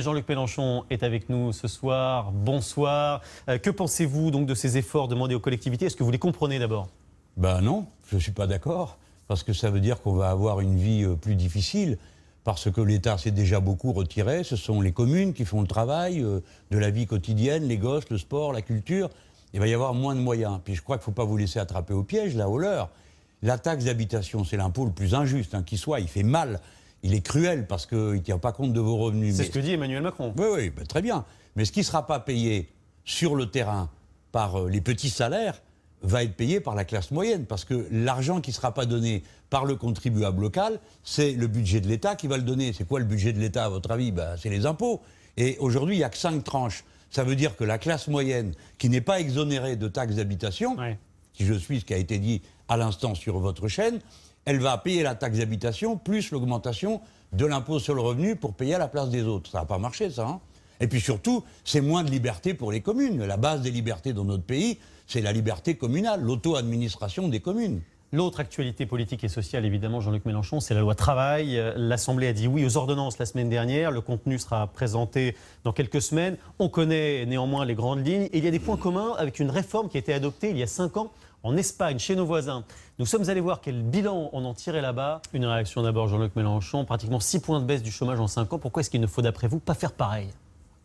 Jean-Luc Mélenchon est avec nous ce soir. Bonsoir. Euh, que pensez-vous donc de ces efforts demandés aux collectivités Est-ce que vous les comprenez d'abord Ben non, je ne suis pas d'accord. Parce que ça veut dire qu'on va avoir une vie euh, plus difficile. Parce que l'État s'est déjà beaucoup retiré. Ce sont les communes qui font le travail euh, de la vie quotidienne, les gosses, le sport, la culture. Il va y avoir moins de moyens. Puis je crois qu'il ne faut pas vous laisser attraper au piège, là, au leur. La taxe d'habitation, c'est l'impôt le plus injuste hein, qui soit. Il fait mal il est cruel parce qu'il ne tient pas compte de vos revenus. C'est ce que dit Emmanuel Macron. Oui, oui, ben, très bien. Mais ce qui ne sera pas payé sur le terrain par euh, les petits salaires va être payé par la classe moyenne, parce que l'argent qui ne sera pas donné par le contribuable local, c'est le budget de l'État qui va le donner. C'est quoi le budget de l'État, à votre avis ben, C'est les impôts. Et aujourd'hui, il n'y a que cinq tranches. Ça veut dire que la classe moyenne, qui n'est pas exonérée de taxes d'habitation, si je suis ce qui a été dit à l'instant sur votre chaîne, elle va payer la taxe d'habitation plus l'augmentation de l'impôt sur le revenu pour payer à la place des autres. Ça n'a pas marché, ça. Hein. et puis surtout, c'est moins de liberté pour les communes. La base des libertés dans notre pays, c'est la liberté communale, l'auto-administration des communes. L'autre actualité politique et sociale, évidemment, Jean-Luc Mélenchon, c'est la loi travail. L'Assemblée a dit oui aux ordonnances la semaine dernière. Le contenu sera présenté dans quelques semaines. On connaît néanmoins les grandes lignes. il y a des points communs avec une réforme qui a été adoptée il y a cinq ans en Espagne, chez nos voisins. Nous sommes allés voir quel bilan on en tirait là-bas. Une réaction d'abord, Jean-Luc Mélenchon, pratiquement 6 points de baisse du chômage en 5 ans. Pourquoi est-ce qu'il ne faut, d'après vous, pas faire pareil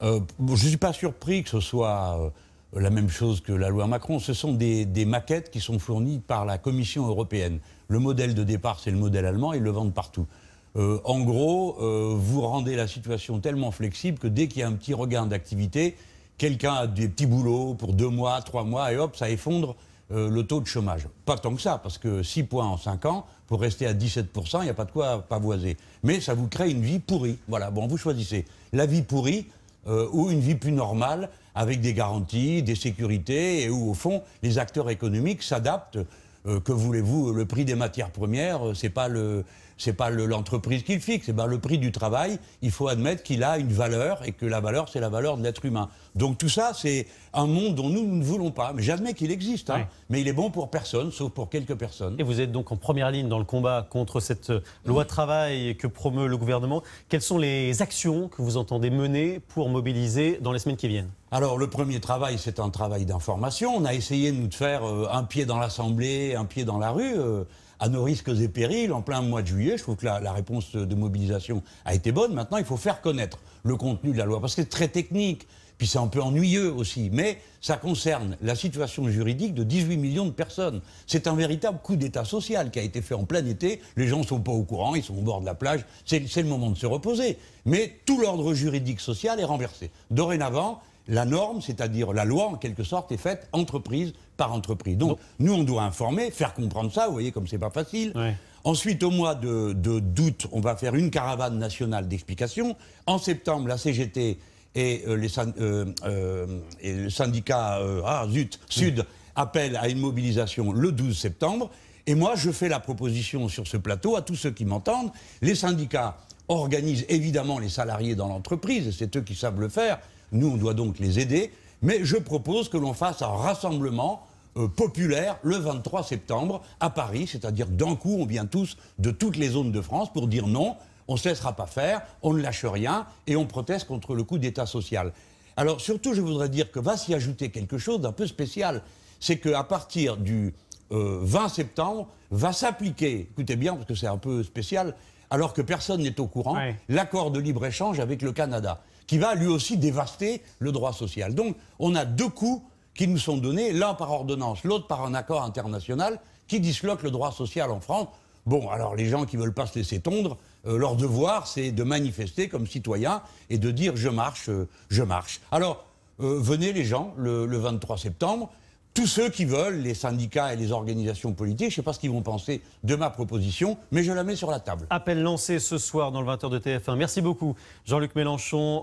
euh, Je ne suis pas surpris que ce soit euh, la même chose que la loi Macron. Ce sont des, maquettes qui sont fournies par la Commission européenne. Le modèle de départ, c'est le modèle allemand, ils le vendent partout. Euh, en gros, vous rendez la situation tellement flexible que dès qu'il y a un petit regain d'activité, quelqu'un a des petits boulots pour deux mois, trois mois, et hop, ça effondre euh, le taux de chômage. Pas tant que ça, parce que 6 points en 5 ans, pour rester à 17%, il n'y a pas de quoi pavoiser. Mais ça vous crée une vie pourrie. Voilà, bon, vous choisissez la vie pourrie euh, ou une vie plus normale, avec des garanties, des sécurités, et où, au fond, les acteurs économiques s'adaptent euh, que voulez-vous euh, Le prix des matières premières, euh, c'est pas le c'est pas l'entreprise qui le fixe, ben le prix du travail, il faut admettre qu'il a une valeur et que la valeur, c'est la valeur de l'être humain. Donc tout ça, c'est un monde dont nous, ne voulons pas. Mais j'admets qu'il existe, hein. mais il est bon pour personne, sauf pour quelques personnes. Et vous êtes donc en première ligne dans le combat contre cette loi travail que promeut le gouvernement. Quelles sont les actions que vous entendez mener pour mobiliser dans les semaines qui viennent alors le premier travail, c'est un travail d'information. On a essayé de nous faire un pied dans l'Assemblée, un pied dans la rue, euh, à nos risques et périls, en plein mois de juillet. Je trouve que la, la, réponse de mobilisation a été bonne. Maintenant, il faut faire connaître le contenu de la loi, parce que c'est très technique, puis c'est un peu ennuyeux aussi, mais ça concerne la situation juridique de 18 millions de personnes. C'est un véritable coup d'État social qui a été fait en plein été. Les gens ne sont pas au courant, ils sont au bord de la plage, c'est le moment de se reposer. Mais tout l'ordre juridique social est renversé. Dorénavant, la norme, c'est-à-dire la loi en quelque sorte, est faite entreprise par entreprise. Donc, nous, on doit informer, faire comprendre ça, vous voyez comme c'est pas facile. Ensuite, au mois de, d'août, on va faire une caravane nationale d'explications. En septembre, la CGT et, euh, les, euh, euh, le syndicat ah, Sud appellent à une mobilisation le 12 septembre. Et moi, je fais la proposition sur ce plateau à tous ceux qui m'entendent. Les syndicats organisent évidemment les salariés dans l'entreprise, et c'est eux qui savent le faire. Nous, on doit donc les aider. Mais je propose que l'on fasse un rassemblement euh, populaire le 23 septembre à Paris, c'est-à-dire d'un coup on vient tous de toutes les zones de France pour dire non, on ne cessera pas faire, on ne lâche rien et on proteste contre le coup d'État social. Alors surtout je voudrais dire que va s'y ajouter quelque chose d'un peu spécial, c'est qu'à partir du 20 euh, septembre va s'appliquer, écoutez bien parce que c'est un peu spécial, alors que personne n'est au courant, l'accord de libre-échange avec le Canada qui va lui aussi dévaster le droit social. Donc on a deux coups qui nous sont donnés, l'un par ordonnance, l'autre par un accord international qui disloque le droit social en France. Bon, alors les gens qui ne veulent pas se laisser tondre, euh, leur devoir, c'est de manifester comme citoyens et de dire je marche, euh, je marche. Alors, euh, venez les gens le, le, 23 septembre, tous ceux qui veulent, les syndicats et les organisations politiques, je ne sais pas ce qu'ils vont penser de ma proposition, mais je la mets sur la table. Appel lancé ce soir dans le 20h de TF1. Merci beaucoup, Jean-Luc Mélenchon.